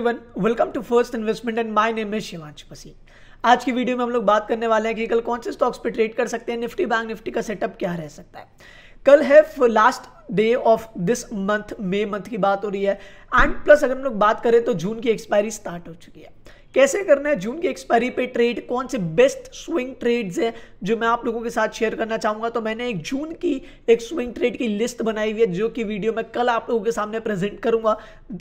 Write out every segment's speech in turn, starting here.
everyone welcome to first investment and my name is Shivansh Pasi आज की video में हम लोग बात करने वाले हैं कि कल कौन से स्टॉक्स पे ट्रेड कर सकते हैं निफ्टी बैंक निफ्टी का सेटअप क्या रह सकता है कल है last day of this month May month की बात हो रही है एंड प्लस अगर हम लोग बात करें तो जून की एक्सपायरी स्टार्ट हो चुकी है कैसे करना है जून की एक्सपायरी पे ट्रेड कौन से बेस्ट स्विंग ट्रेड्स है जो मैं आप लोगों के साथ शेयर करना चाहूंगा तो मैंने एक जून की एक स्विंग ट्रेड की लिस्ट बनाई हुई है जो कि वीडियो में कल आप लोगों के सामने प्रेजेंट करूंगा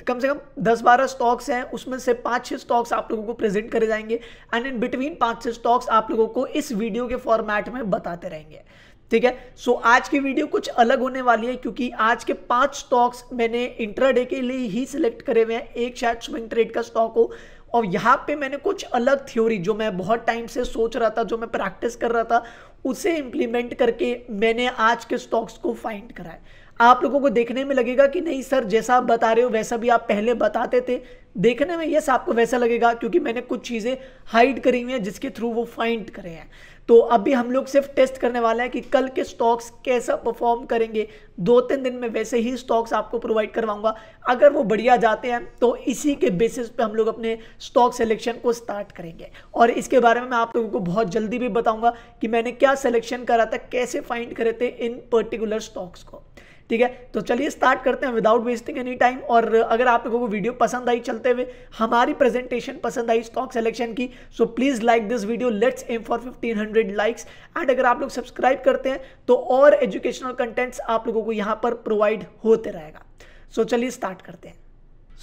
कम से कम दस बारह स्टॉक्स हैं उसमें से पाँच छह स्टॉक्स आप लोगों को प्रेजेंट करे जाएंगे एंड इन बिटवीन पाँच छह स्टॉक्स आप लोगों को इस वीडियो के फॉर्मेट में बताते रहेंगे ठीक है सो so, आज की वीडियो कुछ अलग होने वाली है क्योंकि आज के पांच स्टॉक्स मैंने इंट्राडे के लिए ही सिलेक्ट करे हुए हैं एक शायद स्विंग ट्रेड का स्टॉक हो और यहाँ पे मैंने कुछ अलग थ्योरी जो मैं बहुत टाइम से सोच रहा था जो मैं प्रैक्टिस कर रहा था उसे इम्प्लीमेंट करके मैंने आज के स्टॉक्स को फाइंड कराया आप लोगों को देखने में लगेगा कि नहीं सर जैसा आप बता रहे हो वैसा भी आप पहले बताते थे देखने में यस आपको वैसा लगेगा क्योंकि मैंने कुछ चीज़ें हाइड करी हुई हैं जिसके थ्रू वो फाइंड करे हैं तो अभी हम लोग सिर्फ टेस्ट करने वाले हैं कि कल के स्टॉक्स कैसा परफॉर्म करेंगे दो तीन दिन में वैसे ही स्टॉक्स आपको प्रोवाइड करवाऊंगा अगर वो बढ़िया जाते हैं तो इसी के बेसिस पे हम लोग अपने स्टॉक सिलेक्शन को स्टार्ट करेंगे और इसके बारे में मैं आप लोगों को बहुत जल्दी भी बताऊंगा कि मैंने क्या सिलेक्शन करा था कैसे फाइंड करे थे इन पर्टिकुलर स्टॉक्स को ठीक है तो चलिए स्टार्ट करते हैं विदाउट वेस्टिंग एनी टाइम और अगर आप लोगों को वीडियो पसंद आई चलते हुए हमारी प्रेजेंटेशन पसंद आई स्टॉक सिलेक्शन की so please like this video let's aim for fifteen hundred likes and अगर आप लोग सब्सक्राइब करते हैं तो और एजुकेशनल कंटेंट्स आप लोगों को यहाँ पर प्रोवाइड होते रहेगा सो so, चलिए स्टार्ट करते हैं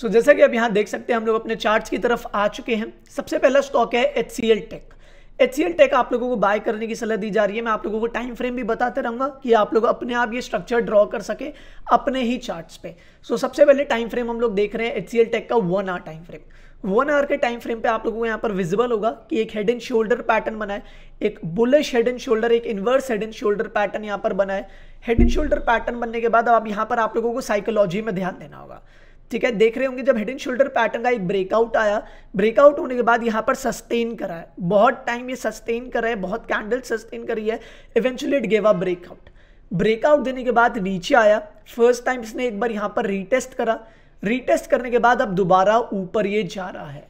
सो so, जैसा कि आप यहाँ देख सकते हैं हम लोग अपने चार्ट की तरफ आ चुके हैं सबसे पहला स्टॉक है एच टेक एच टेक आप लोगों को बाय करने की सलाह दी जा रही है मैं आप लोगों को टाइम फ्रेम भी बताते रहूंगा कि आप लोग अपने आप ये स्ट्रक्चर ड्रॉ कर सके अपने ही चार्ट्स पे सो so, सबसे पहले टाइम फ्रेम हम लोग देख रहे हैं एच टेक का one hour time frame one hour के टाइम फ्रेम पे आप लोगों को यहाँ पर विजिबल होगा कि एक हेड एंड शोल्डर पैटर्न बनाए एक बुलिश हेड एंड शोल्डर एक inverse head and shoulder pattern यहाँ पर बनाए हेड एंड शोल्डर पैटर्न बनने के बाद अब यहाँ पर आप लोगों को साइकोलॉजी में ध्यान देना होगा ठीक है देख रहे होंगे जब हेड एंड शोल्डर पैटर्न का एक ब्रेकआउट आया ब्रेकआउट होने के बाद यहाँ पर सस्टेन करा है बहुत टाइम ये सस्टेन करा है बहुत कैंडल सस्टेन करी है eventually it gave a breakout breakout देने के बाद नीचे आया फर्स्ट टाइम इसने एक बार यहाँ पर रीटेस्ट करा रीटेस्ट करने के बाद अब दोबारा ऊपर ये जा रहा है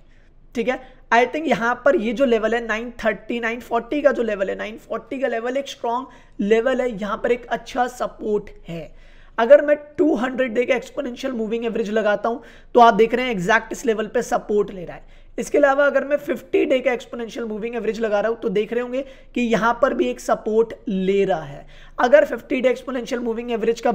ठीक है आई थिंक यहाँ पर ये जो लेवल है 930 940 का जो लेवल है 940 का लेवल एक स्ट्रॉन्ग लेवल है यहाँ पर एक अच्छा सपोर्ट है अगर मैं 200 डे का एक्सपोनेंशियल मूविंग एवरेज लगाता हूं तो आप देख रहे हैं एग्जैक्ट इस लेवल पे सपोर्ट ले रहा है इसके अलावा अगर मैं 50 डे का एक्सपोनेंशियल मूविंग एवरेज लगा रहा हूं तो देख रहे होंगे कि यहां पर भी एक सपोर्ट ले रहा है अगर 50 डे एक्सपोनेंशियल मूविंग एवरेज का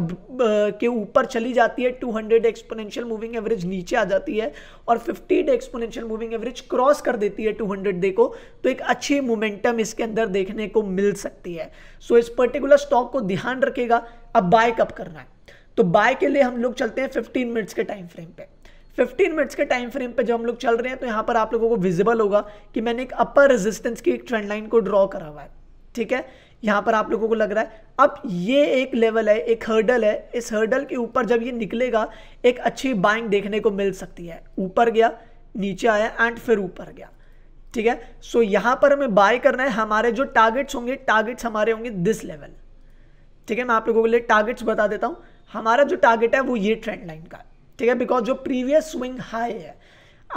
के ऊपर चली जाती है 200 हंड्रेड एक्सपोनेंशियल मूविंग एवरेज नीचे आ जाती है और 50 day exponential moving average cross कर देती है 200 डे को तो एक अच्छी मोमेंटम इसके अंदर देखने को मिल सकती है सो so, इस पर्टिकुलर स्टॉक को ध्यान रखेगा अब बाय कब करना है तो बाय के लिए हम लोग चलते हैं फिफ्टीन मिनट्स के टाइम फ्रेम पे 15 मिनट्स के टाइम फ्रेम पे जब हम लोग चल रहे हैं तो यहाँ पर आप लोगों को विजिबल होगा कि मैंने एक अपर रेजिस्टेंस की एक ट्रेंड लाइन को ड्रॉ करा हुआ है ठीक है यहाँ पर आप लोगों को लग रहा है अब ये एक लेवल है एक हर्डल है इस हर्डल के ऊपर जब ये निकलेगा एक अच्छी बाइंग देखने को मिल सकती है ऊपर गया नीचे आया एंड फिर ऊपर गया ठीक है सो so, यहाँ पर हमें बाय करना है हमारे जो टारगेट्स होंगे टारगेट्स हमारे होंगे दिस लेवल ठीक है मैं आप लोगों के लिए टारगेट्स बता देता हूँ हमारा जो टारगेट है वो ये ट्रेंड लाइन का ठीक है बिकॉज जो प्रीवियस स्विंग हाई है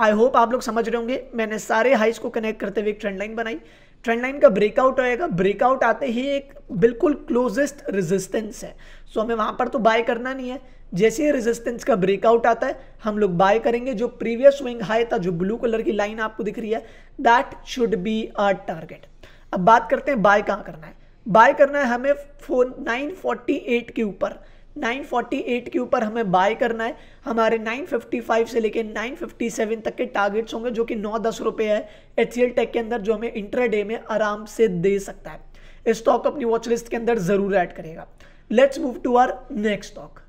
आई होप आप लोग समझ रहे होंगे मैंने सारे हाइस को कनेक्ट करते हुए एक ट्रेंड लाइन बनाई ट्रेंड लाइन का ब्रेकआउट आएगा ब्रेकआउट आते ही एक बिल्कुल क्लोजेस्ट रेजिस्टेंस है सो हमें वहां पर तो बाय करना नहीं है जैसे ही रेजिस्टेंस का ब्रेकआउट आता है हम लोग बाय करेंगे जो प्रीवियस स्विंग हाई था जो ब्लू कलर की लाइन आपको दिख रही है that should be our target अब बात करते हैं बाय कहाँ करना है बाय करना है हमें फोर नाइन फोर्टी एट के ऊपर 948 के ऊपर हमें बाय करना है हमारे 955 से लेकर 957 तक के टारगेट्स होंगे जो कि 9 दस रुपये है एच टेक के अंदर जो हमें इंटरडे में आराम से दे सकता है इस स्टॉक अपनी वॉच लिस्ट के अंदर ज़रूर ऐड करेगा let's move to our next stock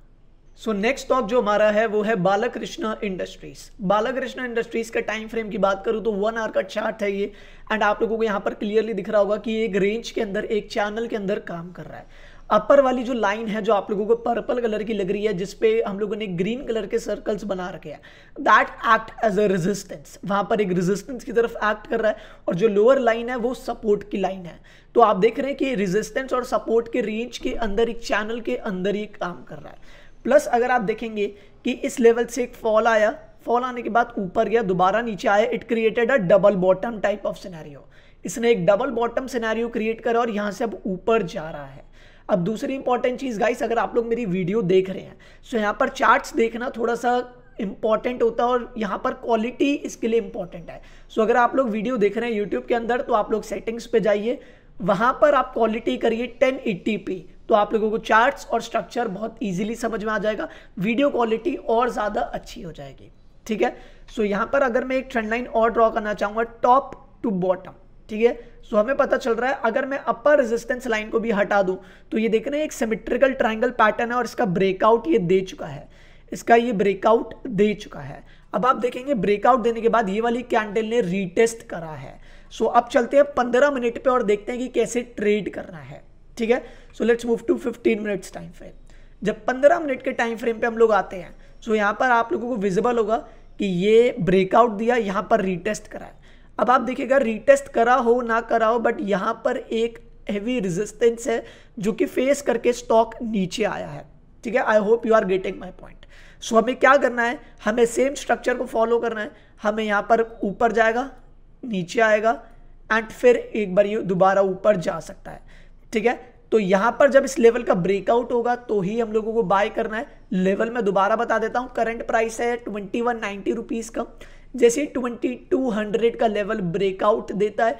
so next stock जो हमारा है वो है बालाकृष्ण इंडस्ट्रीज बालाकृष्ण इंडस्ट्रीज का टाइम फ्रेम की बात करूं तो वन आवर का चार्ट है ये एंड आप लोगों को यहाँ पर क्लियरली दिख रहा होगा कि एक रेंज के अंदर एक चैनल के अंदर काम कर रहा है अपर वाली जो लाइन है जो आप लोगों को पर्पल कलर की लग रही है जिसपे हम लोगों ने ग्रीन कलर के सर्कल्स बना रखे हैं that act as a resistance वहां पर एक रेजिस्टेंस की तरफ एक्ट कर रहा है और जो लोअर लाइन है वो सपोर्ट की लाइन है तो आप देख रहे हैं कि रेजिस्टेंस और सपोर्ट के रेंज के अंदर एक चैनल के अंदर ही काम कर रहा है प्लस अगर आप देखेंगे कि इस लेवल से एक फॉल आया फॉल आने के बाद ऊपर गया दोबारा नीचे आया it created a double bottom type of scenario इसने एक डबल बॉटम सिनेरियो क्रिएट करा और यहाँ से अब ऊपर जा रहा है अब दूसरी इंपॉर्टेंट चीज़ गाइस अगर आप लोग मेरी वीडियो देख रहे हैं सो यहाँ पर चार्ट्स देखना थोड़ा सा इंपॉर्टेंट होता है और यहाँ पर क्वालिटी इसके लिए इंपॉर्टेंट है सो अगर आप लोग वीडियो देख रहे हैं यूट्यूब के अंदर तो आप लोग सेटिंग्स पे जाइए वहाँ पर आप क्वालिटी करिए टेन तो आप लोगों को चार्ट्स और स्ट्रक्चर बहुत ईजिली समझ में आ जाएगा वीडियो क्वालिटी और ज़्यादा अच्छी हो जाएगी ठीक है सो so, यहाँ पर अगर मैं एक ट्रेंड लाइन और ड्रॉ करना चाहूँगा टॉप टू बॉटम ठीक है सो हमें पता चल रहा है अगर मैं अपर रेजिस्टेंस लाइन को भी हटा दूं तो ये देख रहे हैं एक सिमेट्रिकल ट्राइंगल पैटर्न है और इसका ब्रेकआउट ये दे चुका है इसका ये ब्रेकआउट दे चुका है अब आप देखेंगे ब्रेकआउट देने के बाद ये वाली कैंडल ने रीटेस्ट करा है सो अब चलते हैं पंद्रह मिनट पर और देखते हैं कि कैसे ट्रेड करना है ठीक है so let's move to fifteen minutes time frame जब पंद्रह मिनट के टाइम फ्रेम पे हम लोग आते हैं सो यहाँ पर आप लोगों को विजिबल होगा कि ये ब्रेकआउट दिया यहाँ पर रीटेस्ट करा है अब आप देखिएगा रीटेस्ट करा हो ना करा हो बट यहाँ पर एक हैवी रेजिस्टेंस है जो कि फेस करके स्टॉक नीचे आया है ठीक है I hope you are getting my point so हमें क्या करना है हमें सेम स्ट्रक्चर को फॉलो करना है हमें यहाँ पर ऊपर जाएगा नीचे आएगा एंड फिर एक बार ये दोबारा ऊपर जा सकता है ठीक है तो यहाँ पर जब इस लेवल का ब्रेकआउट होगा तो ही हम लोगों को बाय करना है लेवल में दोबारा बता देता हूँ करंट प्राइस है ट्वेंटी वन नाइन्टी रुपीज़ का जैसे 2200 का लेवल ब्रेकआउट देता है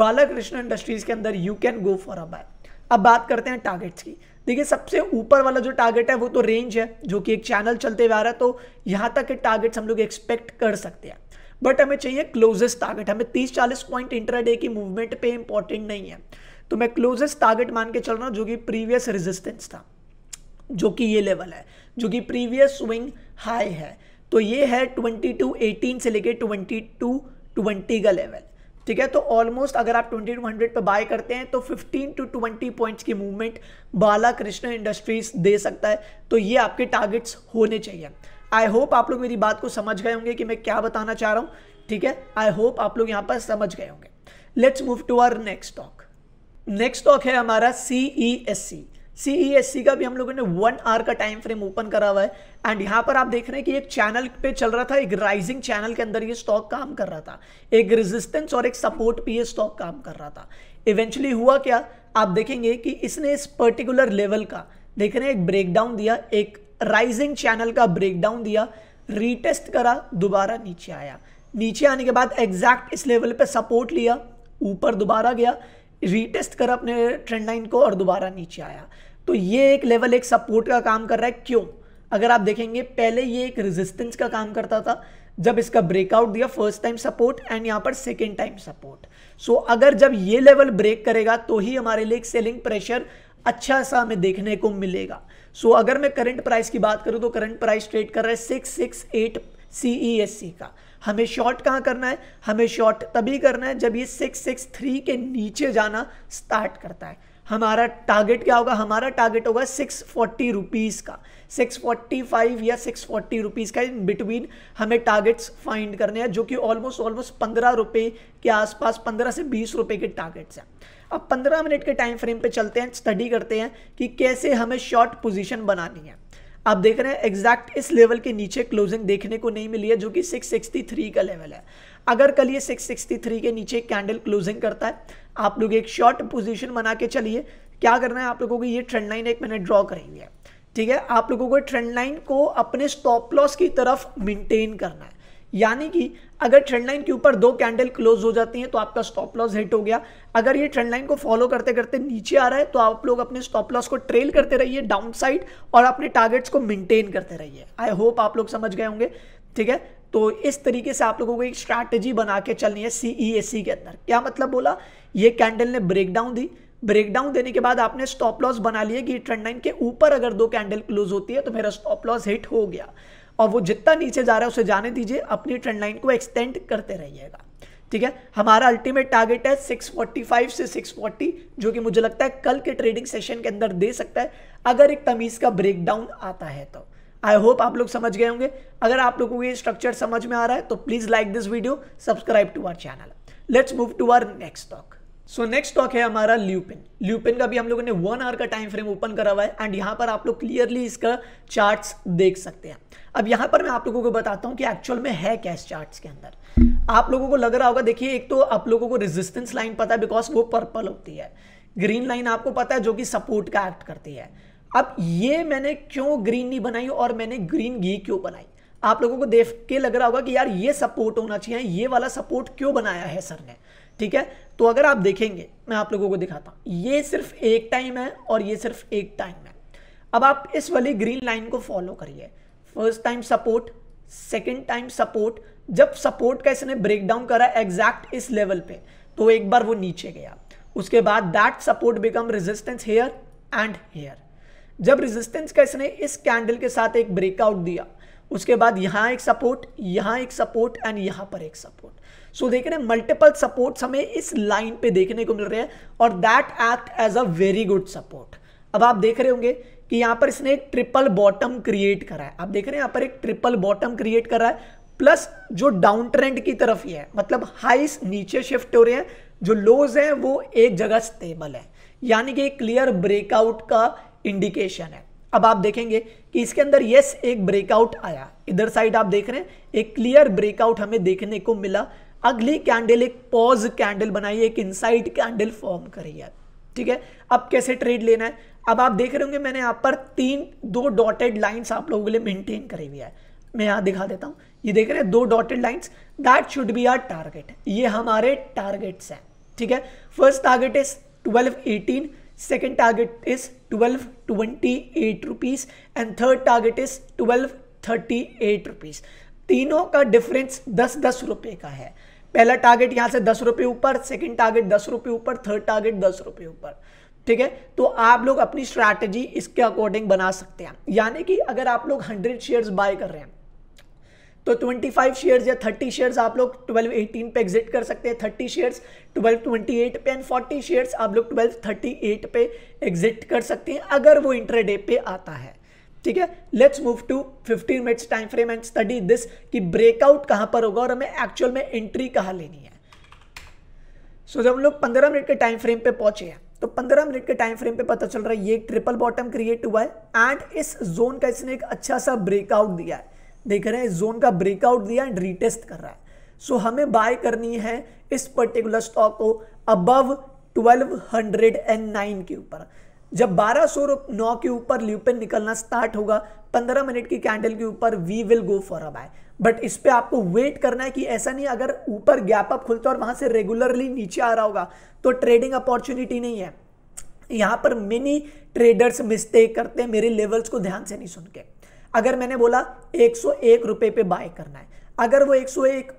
बालाकृष्ण इंडस्ट्रीज के अंदर you can go for a buy अब बात करते हैं टारगेट्स की देखिए सबसे ऊपर वाला जो टारगेट है वो तो रेंज है जो कि एक चैनल चलते हुए आ रहा है तो यहाँ तक के टारगेट्स हम लोग एक्सपेक्ट कर सकते हैं बट हमें चाहिए क्लोजेस्ट टारगेट हमें तीस चालीस पॉइंट इंटरडे की मूवमेंट पे इंपॉर्टेंट नहीं है तो मैं क्लोजेस्ट टारगेट मान के चल रहा हूँ जो कि प्रीवियस रेजिस्टेंस था जो कि ये लेवल है जो कि प्रीवियस स्विंग हाई है तो ये है ट्वेंटी टू एटीन से लेके ट्वेंटी टू ट्वेंटी का लेवल ठीक है तो ऑलमोस्ट अगर आप ट्वेंटी टू हंड्रेड पर बाय करते हैं तो फिफ्टीन टू ट्वेंटी पॉइंट्स की मूवमेंट बाला कृष्ण इंडस्ट्रीज दे सकता है तो ये आपके टारगेट्स होने चाहिए आई होप आप लोग मेरी बात को समझ गए होंगे कि मैं क्या बताना चाह रहा हूँ ठीक है आई होप आप लोग यहाँ पर समझ गए होंगे let's move to our next stock next stock है हमारा सी ई एस सी सी e का भी हम लोगों ने वन आवर का टाइम फ्रेम ओपन करा हुआ है एंड यहाँ पर आप देख रहे हैं कि एक चैनल पे चल रहा था एक राइजिंग चैनल के अंदर ये स्टॉक काम कर रहा था एक रेजिस्टेंस और एक सपोर्ट पे ये स्टॉक काम कर रहा था इवेंचुअली हुआ क्या आप देखेंगे कि इसने इस पर्टिकुलर लेवल का देख रहे हैं एक ब्रेकडाउन दिया एक राइजिंग चैनल का ब्रेकडाउन दिया रीटेस्ट करा दोबारा नीचे आया नीचे आने के बाद एग्जैक्ट इस लेवल पे सपोर्ट लिया ऊपर दोबारा गया रीटेस्ट करा अपने ट्रेंड लाइन को और दोबारा नीचे आया तो ये एक लेवल एक सपोर्ट का काम कर रहा है क्यों अगर आप देखेंगे पहले ये एक रेजिस्टेंस का काम करता था जब इसका ब्रेकआउट दिया फर्स्ट टाइम सपोर्ट एंड यहां पर सेकेंड टाइम सपोर्ट सो अगर जब ये लेवल ब्रेक करेगा तो ही हमारे लिए एक सेलिंग प्रेशर अच्छा सा हमें देखने को मिलेगा सो so, अगर मैं करंट प्राइस की बात करूं तो करंट प्राइस ट्रेड कर रहा है six six eight C E S C का हमें शॉर्ट कहाँ करना है हमें शॉर्ट तभी करना है जब ये सिक्स सिक्स थ्री के नीचे जाना स्टार्ट करता है हमारा टारगेट क्या होगा हमारा टारगेट होगा सिक्स फोर्टी रुपीज़ का सिक्स फोर्टी फाइव या सिक्स फोर्टी रुपीज़ का इन बिटवीन हमें टारगेट्स फाइंड करने हैं जो कि ऑलमोस्ट ऑलमोस्ट पंद्रह रुपये के आसपास पंद्रह से बीस रुपये के टारगेट्स हैं अब पंद्रह मिनट के टाइम फ्रेम पे चलते हैं स्टडी करते हैं कि कैसे हमें शॉर्ट पोजिशन बनानी है आप देख रहे हैं एग्जैक्ट इस लेवल के नीचे क्लोजिंग देखने को नहीं मिली है जो कि 663 का लेवल है अगर कल ये 663 के नीचे कैंडल क्लोजिंग करता है आप लोग एक शॉर्ट पोजीशन बना के चलिए क्या करना है आप लोगों को ये ट्रेंड लाइन एक मैंने ड्रॉ करेंगे ठीक है आप लोगों को ट्रेंड लाइन को अपने स्टॉप लॉस की तरफ मेंटेन करना है यानी कि अगर ट्रेंड लाइन के ऊपर दो कैंडल क्लोज हो जाती हैं तो आपका स्टॉप लॉस हिट हो गया अगर ये ट्रेंड लाइन को फॉलो करते करते नीचे आ रहा है तो आप लोग अपने स्टॉप लॉस को ट्रेल करते रहिए डाउन साइड और अपने टारगेट्स को मेंटेन करते रहिए आई होप आप लोग समझ गए होंगे ठीक है तो इस तरीके से आप लोगों को एक स्ट्रैटेजी बना के चलनी है सी ई e के अंदर क्या मतलब बोला ये कैंडल ने ब्रेकडाउन दी ब्रेकडाउन देने के बाद आपने स्टॉप लॉस बना लिए कि ट्रेंड लाइन के ऊपर अगर दो कैंडल क्लोज होती है तो मेरा स्टॉप लॉस हिट हो गया और वो जितना नीचे जा रहा है उसे जाने दीजिए अपनी ट्रेंड लाइन को एक्सटेंड करते रहिएगा ठीक है हमारा अल्टीमेट टारगेट है 645 से 640 जो कि मुझे लगता है कल के ट्रेडिंग सेशन के अंदर दे सकता है अगर एक तमीज़ का ब्रेकडाउन आता है तो आई होप आप लोग समझ गए होंगे अगर आप लोगों को ये स्ट्रक्चर समझ में आ रहा है तो please like this video subscribe to our channel let's move to our next stock so next stock है हमारा ल्यूपिन ल्यूपिन का भी हम लोगों ने वन आवर का टाइम फ्रेम ओपन करा हुआ है एंड यहाँ पर आप लोग क्लियरली इसका चार्ट्स देख सकते हैं अब यहाँ पर मैं आप लोगों को बताता हूँ कि एक्चुअल में है क्या इस चार्ट्स के अंदर आप लोगों को लग रहा होगा देखिए एक तो आप लोगों को रेजिस्टेंस लाइन पता है बिकॉज वो पर्पल होती है ग्रीन लाइन आपको पता है जो कि सपोर्ट का एक्ट करती है अब ये मैंने क्यों ग्रीन नहीं बनाई और मैंने ग्रीन घी क्यों बनाई आप लोगों को देख के लग रहा होगा कि यार ये सपोर्ट होना चाहिए ये वाला सपोर्ट क्यों बनाया है सर ने ठीक है तो अगर आप देखेंगे मैं आप लोगों को दिखाता हूं ये सिर्फ एक टाइम है और ये सिर्फ एक टाइम है अब आप इस वाली ग्रीन लाइन को फॉलो करिए first time support second time support जब सपोर्ट का इसने ब्रेक डाउन करा एग्जैक्ट इस लेवल पे तो एक बार वो नीचे गया उसके बाद that support become resistance here and here जब रेजिस्टेंस का इसने इस कैंडल के साथ एक ब्रेकआउट दिया उसके बाद यहाँ एक सपोर्ट यहाँ एक सपोर्ट एंड यहाँ पर एक सपोर्ट सो so, देख रहे हैं मल्टीपल सपोर्ट्स हमें इस लाइन पे देखने को मिल रहे हैं और that act as a very good support अब आप देख रहे होंगे कि यहाँ पर इसने एक ट्रिपल बॉटम क्रिएट करा है आप देख रहे हैं यहाँ पर एक ट्रिपल बॉटम क्रिएट करा है प्लस जो डाउन ट्रेंड की तरफ ही है मतलब हाइस नीचे शिफ्ट हो रहे हैं जो लोज हैं वो एक जगह स्टेबल है यानी कि क्लियर ब्रेकआउट का इंडिकेशन है अब आप देखेंगे कि इसके अंदर यस एक ब्रेकआउट आया इधर साइड आप देख रहे हैं एक क्लियर ब्रेकआउट हमें देखने को मिला अगली कैंडल एक पॉज कैंडल बनाई एक इनसाइड कैंडल फॉर्म करी है ठीक है अब कैसे ट्रेड लेना है अब आप देख रहे होंगे मैंने यहाँ पर तीन दो डॉटेड लाइंस आप लोगों के लिए मेंटेन करी हुई है मैं यहाँ दिखा देता हूँ ये देख रहे हैं दो dotted lines that should be our target ये हमारे टारगेट्स हैं ठीक है first target is twelve second target is 1228 rupees and third target is 1238 rupees तीनों का डिफरेंस दस दस रुपये का है पहला टारगेट यहाँ से दस रुपये ऊपर सेकंड टारगेट दस रुपये ऊपर थर्ड टारगेट दस रुपये ऊपर ठीक है तो आप लोग अपनी स्ट्रैटेजी इसके अकॉर्डिंग बना सकते हैं यानी कि अगर आप लोग हंड्रेड शेयर्स बाय कर रहे हैं तो 25 शेयर्स या 30 शेयर्स आप लोग 1218 पे एग्जिट कर सकते हैं 30 शेयर्स 1228 पे एंड 40 शेयर्स आप लोग 1238 पे एग्जिट कर सकते हैं अगर वो इंटरडे पे आता है ठीक है let's move to 15 minutes time frame and study this कि ब्रेकआउट कहां पर होगा और हमें एक्चुअल में एंट्री कहां लेनी है सो so, जब हम लोग पंद्रह मिनट के टाइम फ्रेम पे पहुंचे हैं तो 15 मिनट के टाइम फ्रेम पे पता चल रहा है ये ट्रिपल बॉटम क्रिएट हुआ है एंड इस जोन का इसने एक अच्छा सा ब्रेकआउट दिया है देख रहे हैं जोन का ब्रेकआउट दिया एंड रिटेस्ट कर रहा है सो so, हमें बाय करनी है इस पर्टिकुलर स्टॉक को अबव 1209 के ऊपर जब बारह सौ नौ के ऊपर ल्यूपिन निकलना स्टार्ट होगा 15 मिनट की कैंडल के ऊपर we will go for a buy but इस पर आपको वेट करना है कि ऐसा नहीं अगर ऊपर गैप अप खुलता और वहां से रेगुलरली नीचे आ रहा होगा तो ट्रेडिंग अपॉर्चुनिटी नहीं है यहां पर मिनी ट्रेडर्स मिस्टेक करते हैं मेरे लेवल्स को ध्यान से नहीं सुन के अगर मैंने बोला एक सौ पे बाय करना है अगर वो एक सौ एक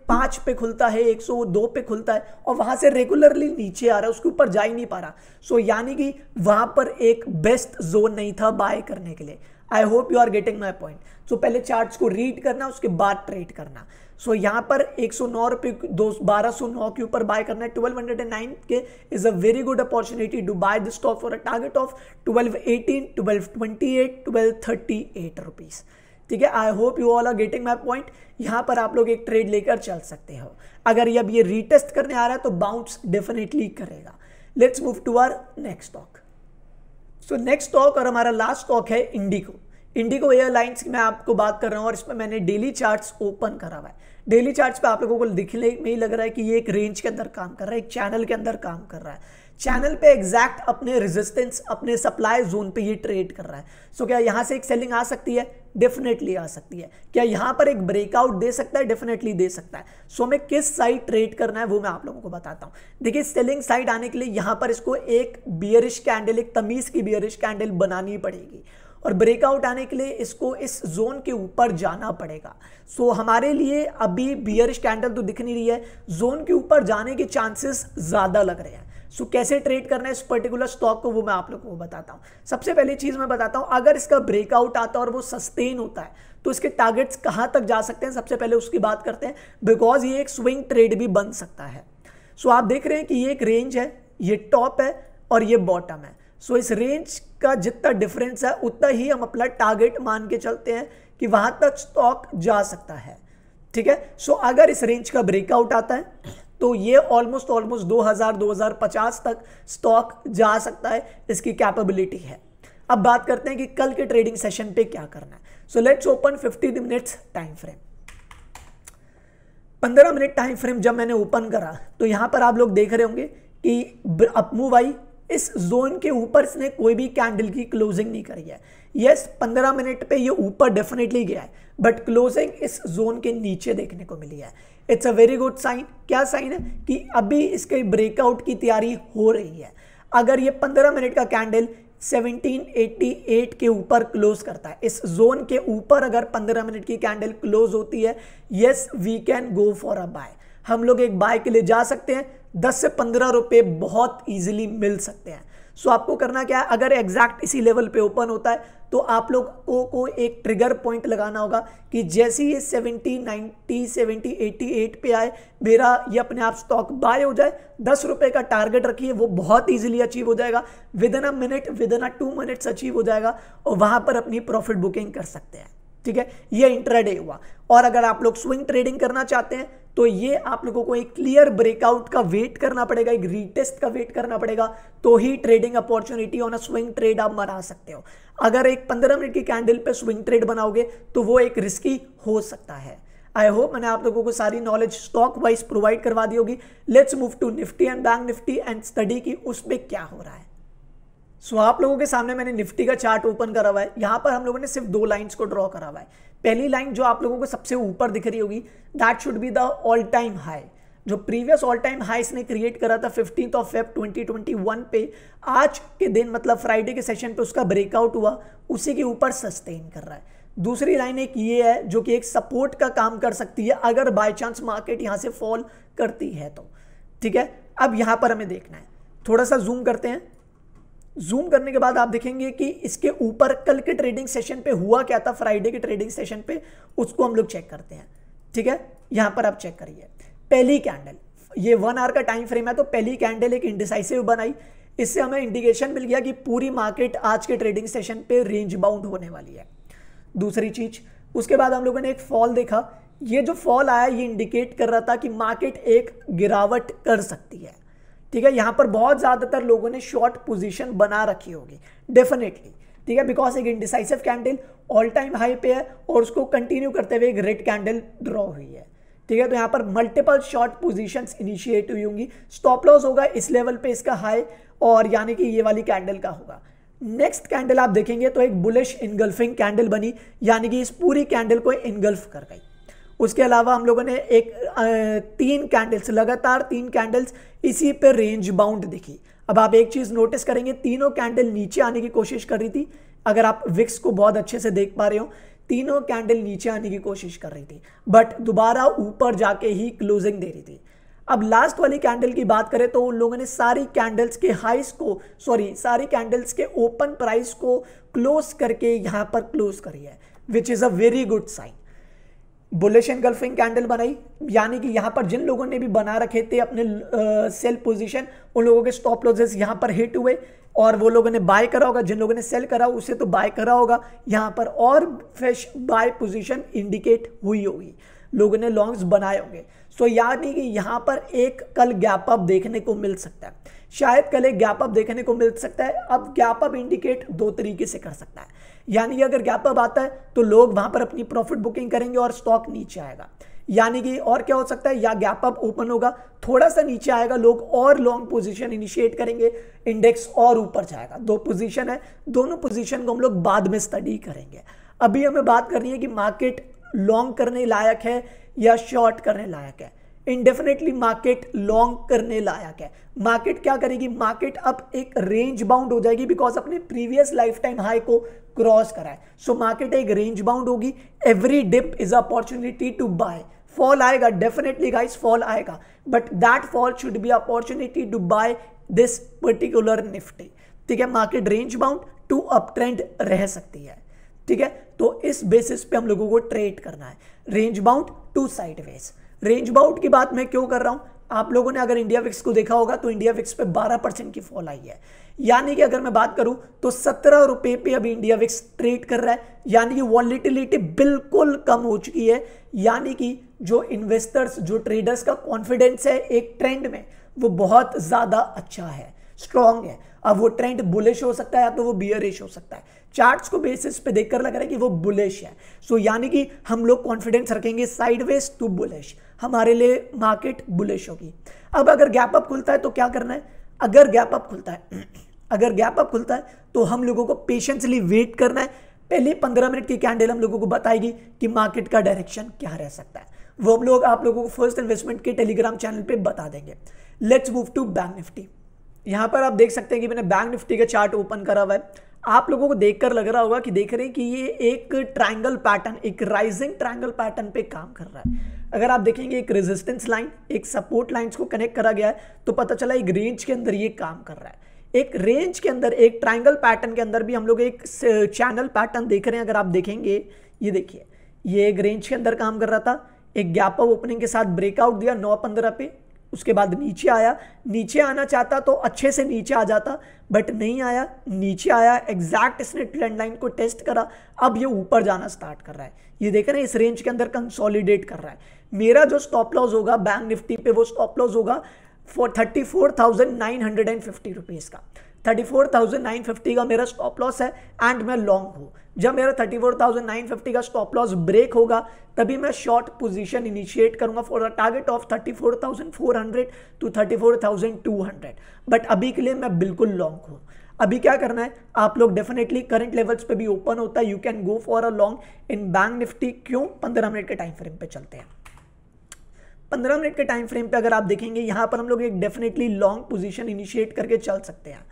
पे खुलता है एक सौ दो पे खुलता है और वहां से रेगुलरली नीचे आ रहा है उसके ऊपर जा ही नहीं पा रहा सो so, यानी कि वहां पर एक बेस्ट जोन नहीं था बाय करने के लिए I hope you are getting my point so पहले चार्ट्स को रीड करना उसके बाद ट्रेड करना सो so, यहाँ पर एक सौ नौ रुपये दो बारह सौ नौ के ऊपर बाय करना है ट्वेल्व हंड्रेड एंड नाइन के is a very good opportunity to buy this stock for a target of twelve eighteen twelve twenty eight twelve thirty eight rupees ठीक है I hope you all are getting my point यहाँ पर आप लोग एक trade लेकर चल सकते हो अगर अब ये रिटेस्ट करने आ रहा है तो बाउंस डेफिनेटली करेगा let's move to our next stock so next stock और हमारा लास्ट स्टॉक है इंडिको इंडिगो एयरलाइंस की मैं आपको बात कर रहा हूँ और इसमें मैंने डेली चार्ट्स ओपन करा हुआ है डेली चार्ट्स पे आप लोगों को दिखने में ही लग रहा है कि ये एक रेंज के अंदर काम कर रहा है एक चैनल के अंदर काम कर रहा है चैनल पे एग्जैक्ट अपने रेजिस्टेंस अपने सप्लाई जोन पे ये ट्रेड कर रहा है सो so, क्या यहाँ से एक सेलिंग आ सकती है डेफिनेटली आ सकती है क्या यहाँ पर एक ब्रेकआउट दे सकता है डेफिनेटली दे सकता है सो so, मैं किस साइड ट्रेड करना है वो मैं आप लोगों को बताता हूँ देखिए सेलिंग साइड आने के लिए यहाँ पर इसको एक बियरिश कैंडल एक तमीज़ की बियरिश कैंडल बनानी पड़ेगी और ब्रेकआउट आने के लिए इसको इस जोन के ऊपर जाना पड़ेगा सो so, हमारे लिए अभी बियरिश कैंडल तो दिख नहीं रही है जोन के ऊपर जाने के चांसेस ज़्यादा लग रहे हैं सो so, कैसे ट्रेड करना है इस पर्टिकुलर स्टॉक को वो मैं आप लोगों को बताता हूँ सबसे पहली चीज़ मैं बताता हूँ अगर इसका ब्रेकआउट आता है और वो सस्टेन होता है तो इसके टारगेट्स कहाँ तक जा सकते हैं सबसे पहले उसकी बात करते हैं बिकॉज ये एक स्विंग ट्रेड भी बन सकता है सो so, आप देख रहे हैं कि ये एक रेंज है ये टॉप है और ये बॉटम है सो so, इस रेंज का जितना डिफरेंस है उतना ही हम अपना टारगेट मान के चलते हैं कि वहां तक स्टॉक जा सकता है ठीक है सो so, अगर इस रेंज का ब्रेकआउट आता है तो ये ऑलमोस्ट ऑलमोस्ट 2000 2050 तक स्टॉक जा सकता है इसकी कैपेबिलिटी है अब बात करते हैं कि कल के ट्रेडिंग सेशन पे क्या करना है so let's open 50 minutes time frame 15 minute time frame जब मैंने ओपन करा तो यहां पर आप लोग देख रहे होंगे कि अप मूव आई इस जोन के ऊपर इसने कोई भी कैंडल की क्लोजिंग नहीं करी है यस पंद्रह 15 मिनट पे ये ऊपर डेफिनेटली गया है बट क्लोजिंग इस जोन के नीचे देखने को मिली है it's a very good sign क्या साइन है कि अभी इसके ब्रेकआउट की तैयारी हो रही है अगर ये 15 मिनट का कैंडल 1788 के ऊपर क्लोज करता है इस जोन के ऊपर अगर 15 मिनट की कैंडल क्लोज होती है yes we can go for a buy हम लोग एक बाय के लिए जा सकते हैं 10 से 15 रुपए बहुत ईजिली मिल सकते हैं सो so, आपको करना क्या है अगर एग्जैक्ट इसी लेवल पे ओपन होता है तो आप लोग को, को एक ट्रिगर पॉइंट लगाना होगा कि जैसे ही ये 70, 90, 70, 88 पे आए मेरा ये अपने आप स्टॉक बाय हो जाए दस रुपये का टारगेट रखिए वो बहुत इजीली अचीव हो जाएगा within a minute within a two minutes achieve हो जाएगा और वहाँ पर अपनी प्रॉफिट बुकिंग कर सकते हैं ठीक है ये इंट्राडे हुआ और अगर आप लोग स्विंग ट्रेडिंग करना चाहते हैं तो ये आप लोगों को एक क्लियर ब्रेकआउट का वेट करना पड़ेगा एक रीटेस्ट का वेट करना पड़ेगा तो ही trading opportunity on a swing trade आप बना सकते हो अगर एक पंद्रह मिनट की कैंडल पे स्विंग ट्रेड बनाओगे तो वो एक रिस्की हो सकता है आई होप मैंने आप लोगों को सारी नॉलेज स्टॉक वाइज प्रोवाइड करवा दी होगी let's move to Nifty and bank Nifty and study की उसमें क्या हो रहा है सो so, आप लोगों के सामने मैंने निफ्टी का चार्ट ओपन करा हुआ है यहां पर हम लोगों ने सिर्फ दो लाइंस को ड्रॉ करा हुआ है पहली लाइन जो आप लोगों को सबसे ऊपर दिख रही होगी that should be the all time high जो प्रीवियस ऑल टाइम हाई इसने क्रिएट करा था फिफ्टींथ ऑफ फेब 2021 पे आज के दिन मतलब फ्राइडे के सेशन पे उसका ब्रेकआउट हुआ उसी के ऊपर सस्टेन कर रहा है दूसरी लाइन एक ये है जो कि एक सपोर्ट का काम कर सकती है अगर बाय चांस मार्केट यहां से फॉल करती है तो ठीक है अब यहां पर हमें देखना है थोड़ा सा जूम करते हैं जूम करने के बाद आप देखेंगे कि इसके ऊपर कल के ट्रेडिंग सेशन पे हुआ क्या था फ्राइडे के ट्रेडिंग सेशन पे उसको हम लोग चेक करते हैं ठीक है यहां पर आप चेक करिए पहली कैंडल ये वन आवर का टाइम फ्रेम है तो पहली कैंडल एक इंडिसाइसिव बनाई इससे हमें इंडिकेशन मिल गया कि पूरी मार्केट आज के ट्रेडिंग सेशन पे रेंज बाउंड होने वाली है दूसरी चीज उसके बाद हम लोगों ने एक फॉल देखा ये जो फॉल आया ये इंडिकेट कर रहा था कि मार्केट एक गिरावट कर सकती है ठीक है यहाँ पर बहुत ज़्यादातर लोगों ने शॉर्ट पोजीशन बना रखी होगी डेफिनेटली ठीक है बिकॉज एक indecisive candle all time high पे है और उसको कंटिन्यू करते हुए एक रेड कैंडल ड्रॉ हुई है ठीक है तो यहाँ पर मल्टीपल शॉर्ट पोजीशंस इनिशिएट हुई होंगी स्टॉप लॉस होगा इस लेवल पे इसका हाई और यानी कि ये वाली कैंडल का होगा नेक्स्ट कैंडल आप देखेंगे तो एक बुलिश इनगल्फिंग कैंडल बनी यानी कि इस पूरी कैंडल को इनगल्फ कर गई उसके अलावा हम लोगों ने एक तीन कैंडल्स लगातार तीन कैंडल्स इसी पे रेंज बाउंड दिखी अब आप एक चीज़ नोटिस करेंगे तीनों कैंडल नीचे आने की कोशिश कर रही थी अगर आप विक्स को बहुत अच्छे से देख पा रहे हो तीनों कैंडल नीचे आने की कोशिश कर रही थी बट दोबारा ऊपर जाके ही क्लोजिंग दे रही थी अब लास्ट वाली कैंडल की बात करें तो उन लोगों ने सारी कैंडल्स के हाइस को सॉरी सारी कैंडल्स के ओपन प्राइस को क्लोज करके यहाँ पर क्लोज करी है which is a very good sign bullish engulfing candle बनाई यानी कि यहाँ पर जिन लोगों ने भी बना रखे थे अपने सेल सेल पोजीशन उन लोगों के स्टॉप लॉसेस यहाँ पर हिट हुए और वो लोगों ने बाय करा होगा जिन लोगों ने सेल करा उसे तो बाय करा होगा यहाँ पर और फ्रेश बाय पोजीशन इंडिकेट हुई होगी लोगों ने लॉन्ग्स बनाए होंगे सो so, यानी कि यहाँ पर एक कल गैप अप देखने को मिल सकता है शायद कल एक गैप अप देखने को मिल सकता है अब गैप अप इंडिकेट दो तरीके से कर सकता है यानी कि अगर गैप अप आता है तो लोग वहां पर अपनी प्रॉफिट बुकिंग करेंगे और स्टॉक नीचे आएगा यानी कि और क्या हो सकता है या गैप अप ओपन होगा थोड़ा सा नीचे आएगा लोग और लॉन्ग पोजीशन इनिशिएट करेंगे इंडेक्स और ऊपर जाएगा दो पोजीशन है दोनों पोजीशन को हम लोग बाद में स्टडी करेंगे अभी हमें बात करनी है कि मार्केट लॉन्ग करने लायक है या शॉर्ट करने लायक है इंडेफिनेटली मार्केट लॉन्ग करने लायक है मार्केट क्या करेगी मार्केट अब एक रेंज बाउंड हो जाएगी बिकॉज अपने प्रीवियस लाइफ टाइम हाई को क्रॉस करा है सो so, मार्केट एक रेंज बाउंड होगी every dip is opportunity to buy fall आएगा डेफिनेटली गाइस फॉल आएगा but that fall should be opportunity to buy this particular Nifty ठीक है market range bound to up trend रह सकती है ठीक है तो इस बेसिस पे हम लोगों को ट्रेड करना है range bound to sideways range bound की बात मैं क्यों कर रहा हूँ आप लोगों ने अगर इंडिया विक्स को देखा होगा तो इंडिया विक्स पे 12 परसेंट की फॉल आई है यानी कि अगर मैं बात करूं तो सत्रह रुपए पे अभी इंडिया विक्स ट्रेड कर रहा है यानी कि वॉलिटिलिटी बिल्कुल कम हो चुकी है यानी कि जो इन्वेस्टर्स जो ट्रेडर्स का कॉन्फिडेंस है एक ट्रेंड में वो बहुत ज़्यादा अच्छा है स्ट्रांग है अब वो ट्रेंड बुलिश हो सकता है या तो वो बियरिश हो सकता है चार्ट्स को बेसिस पे देखकर लग रहा है कि वो बुलिश है सो so, यानी कि हम लोग कॉन्फिडेंस रखेंगे साइडवेज टू बुलिश हमारे लिए मार्केट बुलिश होगी अब अगर गैप अप खुलता है तो क्या करना है अगर गैप अप खुलता है अगर गैप अप खुलता है तो हम लोगों को पेशेंसली वेट करना है पहले पंद्रह मिनट की कैंडल हम लोगों को बताएगी कि मार्केट का डायरेक्शन क्या रह सकता है वो हम लोग आप लोगों को फर्स्ट इन्वेस्टमेंट के टेलीग्राम चैनल पे बता देंगे let's move to bank Nifty यहाँ पर आप देख सकते हैं कि मैंने बैंक निफ्टी का चार्ट ओपन करा हुआ है आप लोगों को देखकर लग रहा होगा कि देख रहे हैं कि ये एक ट्रायंगल पैटर्न एक राइजिंग ट्रायंगल पैटर्न पे काम कर रहा है अगर आप देखेंगे एक रेजिस्टेंस लाइन एक सपोर्ट लाइंस को कनेक्ट करा गया है तो पता चला एक रेंज के अंदर ये काम कर रहा है एक रेंज के अंदर एक ट्राइंगल पैटर्न के अंदर भी हम लोग एक चैनल पैटर्न देख रहे हैं अगर आप देखेंगे ये देखिए ये एक रेंज के अंदर काम कर रहा था एक गैप ऑफ ओपनिंग के साथ ब्रेकआउट दिया नौ पंद्रह पे उसके बाद नीचे आया नीचे आना चाहता तो अच्छे से नीचे आ जाता बट नहीं आया नीचे आया एग्जैक्ट इसने ट्रेंड लाइन को टेस्ट करा अब ये ऊपर जाना स्टार्ट कर रहा है ये देख रहे हैं इस रेंज के अंदर कंसोलिडेट कर रहा है मेरा जो स्टॉप लॉस होगा बैंक निफ्टी पे वो स्टॉप लॉस होगा four thirty four thousand nine hundred and fifty rupees का thirty four thousand nine fifty का मेरा स्टॉप लॉस है एंड मैं लॉन्ग हूँ जब मेरा 34,950 का स्टॉप लॉस ब्रेक होगा तभी मैं शॉर्ट पोजीशन इनिशिएट करूंगा for a target of 34,400 to 34,200 but अभी के लिए मैं बिल्कुल लॉन्ग हूँ अभी क्या करना है आप लोग डेफिनेटली करंट लेवल्स पे भी ओपन होता है you can go for a long in bank Nifty क्यों पंद्रह मिनट के टाइम फ्रेम पे चलते हैं पंद्रह मिनट के टाइम फ्रेम पे अगर आप देखेंगे यहाँ पर हम लोग एक डेफिनेटली लॉन्ग पोजिशन इनिशिएट करके चल सकते हैं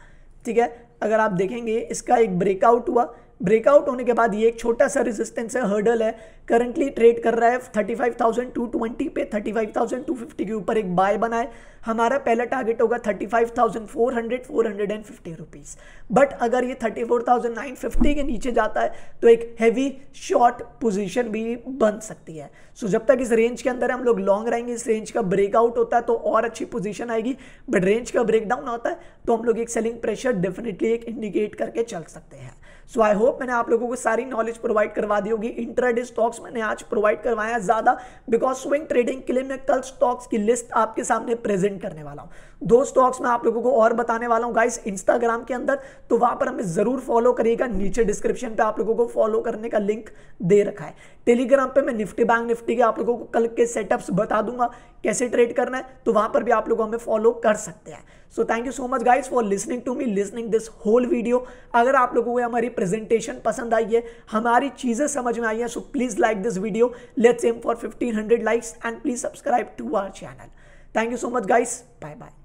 ठीक है अगर आप देखेंगे इसका एक ब्रेकआउट हुआ ब्रेकआउट होने के बाद ये एक छोटा सा रेजिस्टेंस है हर्डल है करंटली ट्रेड कर रहा है 35,220 पे 35,250 के ऊपर एक बाय बनाए हमारा पहला टारगेट होगा 35,400 450 रुपीस बट अगर ये 34,950 के नीचे जाता है तो एक हैवी शॉर्ट पोजीशन भी बन सकती है सो so जब तक इस रेंज के अंदर हम लोग लॉन्ग रहेंगे इस रेंज का ब्रेकआउट होता है तो और अच्छी पोजिशन आएगी बट रेंज का ब्रेकडाउन होता है तो हम लोग एक सेलिंग प्रेशर डेफिनेटली एक इंडिकेट करके चल सकते हैं सो आई होप मैंने आप लोगों को सारी नॉलेज प्रोवाइड करवा दी होगी इंटरडे स्टॉक्स मैंने आज प्रोवाइड करवाया ज़्यादा बिकॉज स्विंग ट्रेडिंग के लिए मैं कल स्टॉक्स की लिस्ट आपके सामने प्रेजेंट करने वाला हूँ दो स्टॉक्स मैं आप लोगों को और बताने वाला हूँ गाइस इंस्टाग्राम के अंदर तो वहां पर हमें ज़रूर फॉलो करिएगा नीचे डिस्क्रिप्शन पे आप लोगों को फॉलो करने का लिंक दे रखा है टेलीग्राम पे मैं निफ्टी बैंक निफ्टी के आप लोगों को कल के सेटअप्स बता दूंगा कैसे ट्रेड करना है तो वहां पर भी आप लोग हमें फॉलो कर सकते हैं so thank you so much guys for listening to me listening this whole video अगर आप लोगों को हमारी प्रेजेंटेशन पसंद आई है हमारी चीज़ें समझ में आई है so please like this video let's aim for fifteen hundred likes and please subscribe to our channel thank you so much guys bye bye